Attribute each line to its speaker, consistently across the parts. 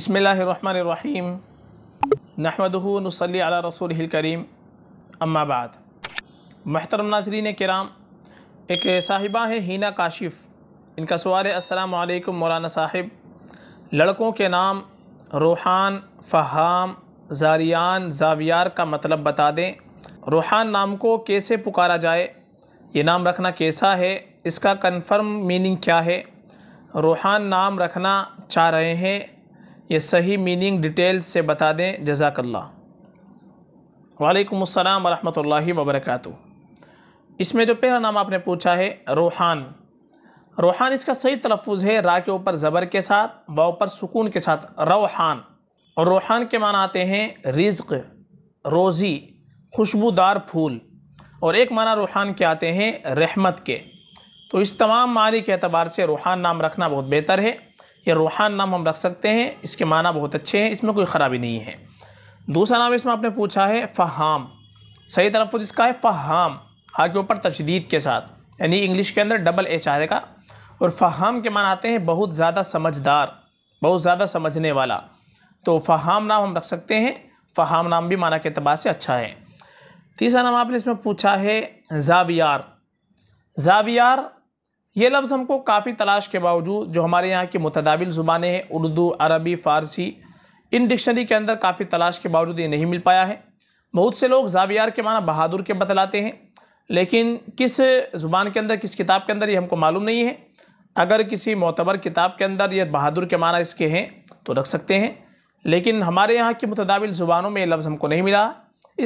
Speaker 1: बसमीम नहमदनसली अला रसूल करीम अम्माबाद महतरम नाजरीन कराम एक साहिबा है हीना काशिफ़ इनका सवाल है असलकम मौलाना साहिब लड़कों के नाम रोहान फ़हाम जारियान जावियार का मतलब बता दें रूहान नाम को कैसे पुकारा जाए ये नाम रखना कैसा है इसका कन्फर्म मीनिंग क्या है रूहान नाम रखना चाह रहे हैं ये सही मीनिंग डिटेल से बता दें जजाकल्ला वालेकुम अस्सलाम वरहमतुल्लाहि इसमें जो पहला नाम आपने पूछा है रूहान रूहान इसका सही तलफ़ है रा के ऊपर ज़बर के साथ व पर सुकून के साथ रोहान और रूहान के माना आते हैं रिज्क रोज़ी खुशबूदार फूल और एक माना रूहान के आते हैं रहमत के तो इस तमाम मानी के अतबार से रूहान नाम रखना बहुत बेहतर है या रूहान नाम हम रख सकते हैं इसके माना बहुत अच्छे हैं इसमें कोई ख़राबी नहीं है दूसरा नाम इसमें आपने पूछा है फ़हाम सही तरफ इसका है फ़हाम हा के ऊपर तशदीद के साथ यानी इंग्लिश के अंदर डबल एच आएगा और फ़हाम के मान आते हैं बहुत ज़्यादा समझदार बहुत ज़्यादा समझने वाला तो फ़हाम नाम हम रख सकते हैं फ़हाम नाम भी माना के अतबार से अच्छा है तीसरा नाम आपने इसमें पूछा है जावियार जावियार ये लफ्ज़ हमको काफ़ी तलाश के बावजूद जो हमारे यहाँ की मतदाविल ज़ुबानें हैं उर्दू अरबी फ़ारसी इन डिक्शनरी के अंदर काफ़ी तलाश के बावजूद ये नहीं मिल पाया है बहुत से लोग जावियार के माना बहादुर के बतलाते हैं लेकिन किस ज़ुबान के अंदर किस किताब के अंदर ये हमको मालूम नहीं है अगर किसी मोतबर किताब के अंदर यह बहादुर के माना इसके हैं तो रख सकते हैं लेकिन हमारे यहाँ की मतदाविल ज़ुबानों में ये लफ्ज़ हमको नहीं मिला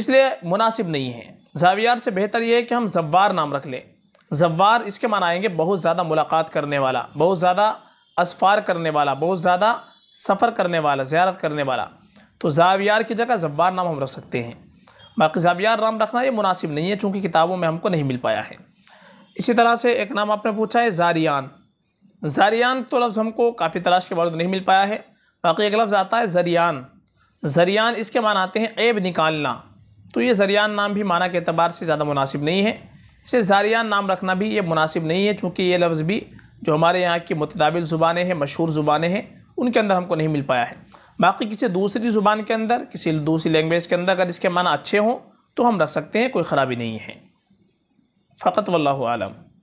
Speaker 1: इसलिए मुनासिब नहीं है जावियार से बेहतर ये है कि हम जवार नाम रख लें जव्वार इसके माना आएंगे बहुत ज़्यादा मुलाकात करने वाला बहुत ज़्यादा असफ़ार करने वाला बहुत ज़्यादा सफ़र करने वाला ज़्यारत करने वाला तो जावियार की जगह जव्वार नाम हम रख सकते हैं बाकी जावियार नाम रखना ये मुनासिब नहीं है चूँकि किताबों में हमको नहीं मिल पाया है इसी तरह से एक नाम आपने पूछा है जारियान जारियान तो लफ्ज़ हमको काफ़ी तलाश के बाद नहीं मिल पाया है बाकी एक लफ्ज़ आता है जरियान जरियान इसके मान आते हैं ऐब निकालना तो ये जरियान नाम भी माना के अतबार से ज़्यादा मुनासिब नहीं है इसे जारियान नाम रखना भी ये मुनासिब नहीं है चूँकि ये लफ्ज़ भी जो हमारे यहाँ की मतदाबिल ज़ुबानें हैं मशहूर ज़ुबानें हैं उनके अंदर हमको नहीं मिल पाया है बाकी किसी दूसरी ज़ुबान के अंदर किसी दूसरी लैंग्वेज के अंदर अगर इसके माना अच्छे हों तो हम रख सकते हैं कोई ख़राबी नहीं है फ़कत वल्लम